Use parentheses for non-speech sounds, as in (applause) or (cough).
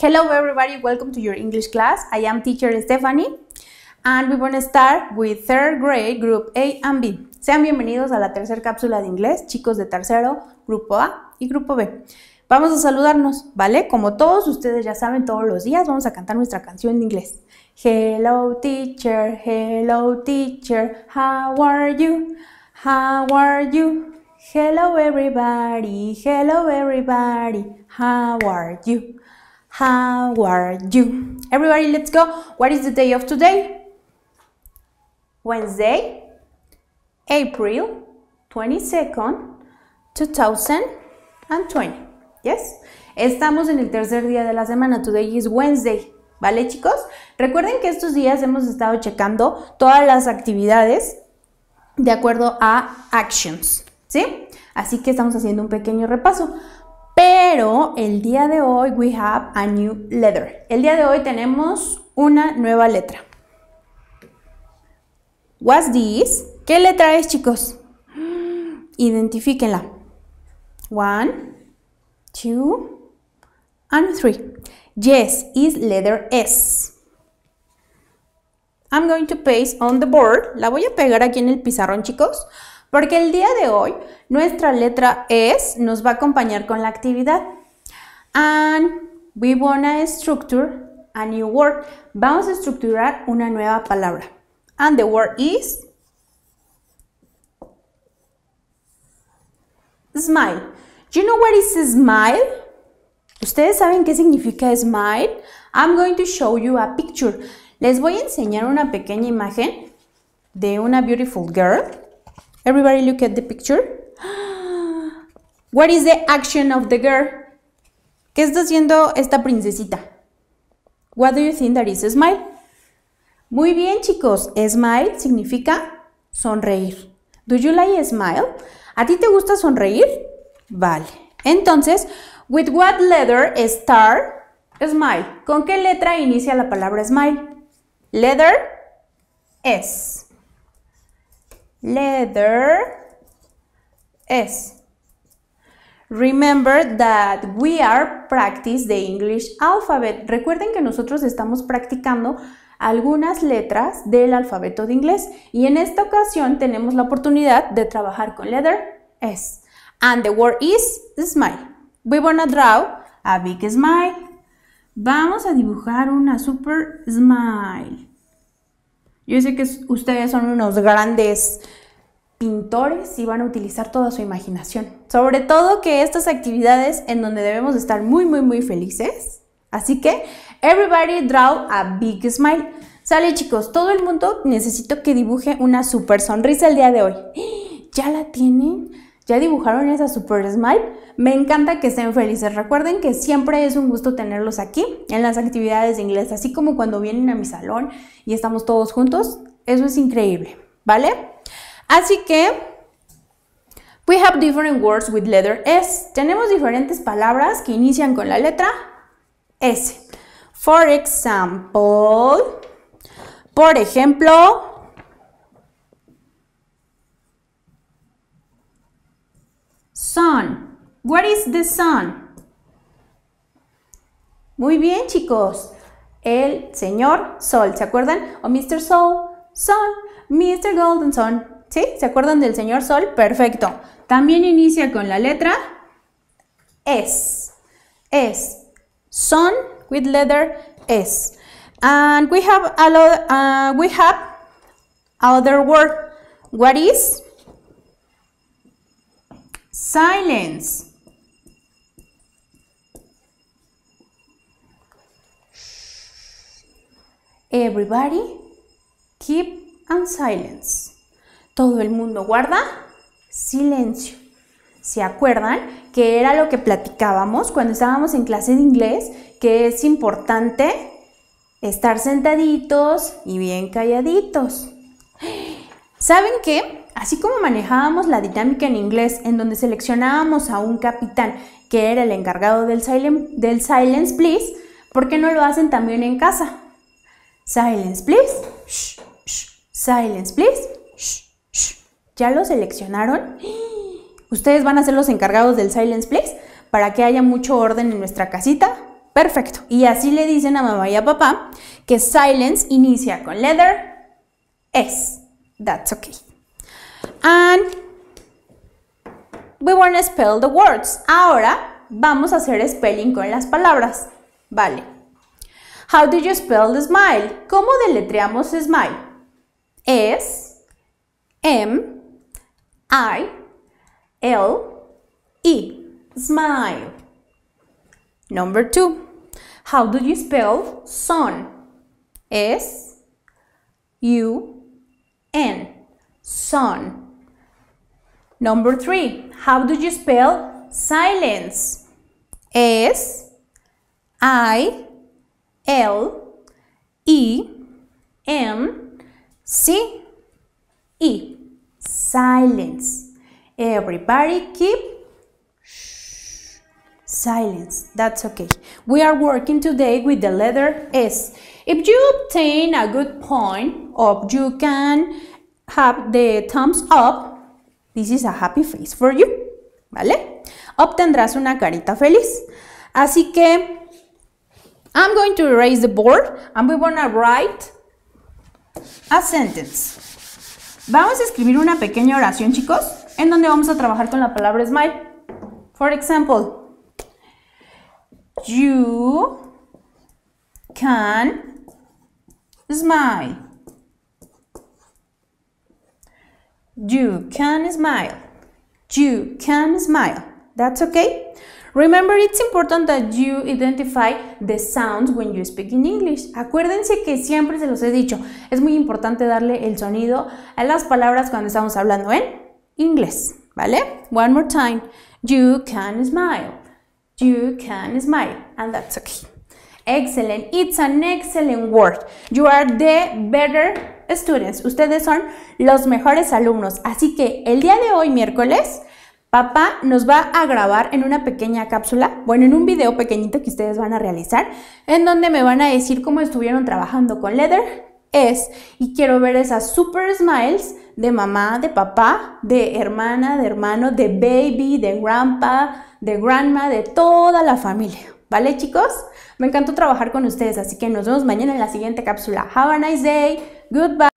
Hello everybody, welcome to your English class. I am teacher Stephanie and we're going to start with third grade group A and B. Sean bienvenidos a la tercera cápsula de inglés, chicos de tercero, grupo A y grupo B. Vamos a saludarnos, ¿vale? Como todos ustedes ya saben, todos los días vamos a cantar nuestra canción en inglés. Hello teacher, hello teacher, how are you? How are you? Hello everybody, hello everybody, how are you? How are you? Everybody, let's go. What is the day of today? Wednesday, April 22nd, 2020. Yes? Estamos en el tercer día de la semana. Today is Wednesday. ¿Vale, chicos? Recuerden que estos días hemos estado checando todas las actividades de acuerdo a actions. ¿Sí? Así que estamos haciendo un pequeño repaso. Pero el día de hoy we have a new letter. El día de hoy tenemos una nueva letra. What's this? ¿Qué letra es, chicos? (gasps) Identifíquenla. One, two, and three. Yes, is letter S. I'm going to paste on the board. La voy a pegar aquí en el pizarrón, chicos. Porque el día de hoy nuestra letra es nos va a acompañar con la actividad. And we wanna structure a new word. Vamos a estructurar una nueva palabra. And the word is smile. Do you know what is smile? ¿Ustedes saben qué significa smile? I'm going to show you a picture. Les voy a enseñar una pequeña imagen de una beautiful girl Everybody look at the picture. (gasps) What is the action of the girl? ¿Qué está haciendo esta princesita? What do you think that is smile? Muy bien, chicos. Smile significa sonreír. Do you like smile? ¿A ti te gusta sonreír? Vale. Entonces, with what letter start smile? ¿Con qué letra inicia la palabra smile? Letter S leather S. Remember that we are practice the English alphabet. Recuerden que nosotros estamos practicando algunas letras del alfabeto de inglés y en esta ocasión tenemos la oportunidad de trabajar con letter S. And the word is smile. We to draw a big smile. Vamos a dibujar una super smile. Yo sé que ustedes son unos grandes pintores y van a utilizar toda su imaginación. Sobre todo que estas actividades en donde debemos estar muy, muy, muy felices. Así que, everybody draw a big smile. Sale chicos, todo el mundo necesito que dibuje una super sonrisa el día de hoy. (gasps) ¿Ya la tienen? ¿Ya dibujaron esa super smile? Me encanta que estén felices. Recuerden que siempre es un gusto tenerlos aquí en las actividades de inglés, así como cuando vienen a mi salón y estamos todos juntos. Eso es increíble, ¿vale? Así que We have different words with letter S. Tenemos diferentes palabras que inician con la letra S. For example, por ejemplo, son. What is the sun? Muy bien, chicos. El señor Sol, ¿se acuerdan? O Mr. Sol, Sol, Mr. Golden Sun. ¿Sí? ¿Se acuerdan del señor Sol? Perfecto. También inicia con la letra S. S. Sun with letter S. And we have a lot, uh, we have other word. What is? Silence. Everybody, keep and silence. Todo el mundo guarda silencio. ¿Se acuerdan que era lo que platicábamos cuando estábamos en clase de inglés? Que es importante estar sentaditos y bien calladitos. ¿Saben qué? Así como manejábamos la dinámica en inglés, en donde seleccionábamos a un capitán que era el encargado del, del silence please, ¿por qué no lo hacen también en casa? Silence, please. Silence, please. ¿Ya lo seleccionaron? Ustedes van a ser los encargados del Silence, please, para que haya mucho orden en nuestra casita. Perfecto. Y así le dicen a mamá y a papá que silence inicia con letter S. That's okay. And we want to spell the words. Ahora vamos a hacer spelling con las palabras. Vale. How do you spell smile? ¿Cómo deletreamos smile? S M I L E smile. Number two. How do you spell SON? S U N SON Number three. How do you spell silence? S I L E M C E. Silence. Everybody keep silence. That's okay. We are working today with the letter S. If you obtain a good point or you can have the thumbs up, this is a happy face for you. ¿Vale? Obtendrás una carita feliz. Así que I'm going to erase the board and we're going to write a sentence. Vamos a escribir una pequeña oración, chicos, en donde vamos a trabajar con la palabra smile. For example, you can smile. You can smile. You can smile. That's okay? Remember, it's important that you identify the sounds when you speak in English. Acuérdense que siempre se los he dicho, es muy importante darle el sonido a las palabras cuando estamos hablando en inglés, ¿vale? One more time. You can smile. You can smile. And that's okay. Excellent. It's an excellent word. You are the better students. Ustedes son los mejores alumnos. Así que el día de hoy, miércoles, Papá nos va a grabar en una pequeña cápsula, bueno, en un video pequeñito que ustedes van a realizar, en donde me van a decir cómo estuvieron trabajando con Leather, es y quiero ver esas super smiles de mamá, de papá, de hermana, de hermano, de baby, de grandpa, de grandma, de toda la familia. ¿Vale chicos? Me encantó trabajar con ustedes, así que nos vemos mañana en la siguiente cápsula. Have a nice day. Goodbye.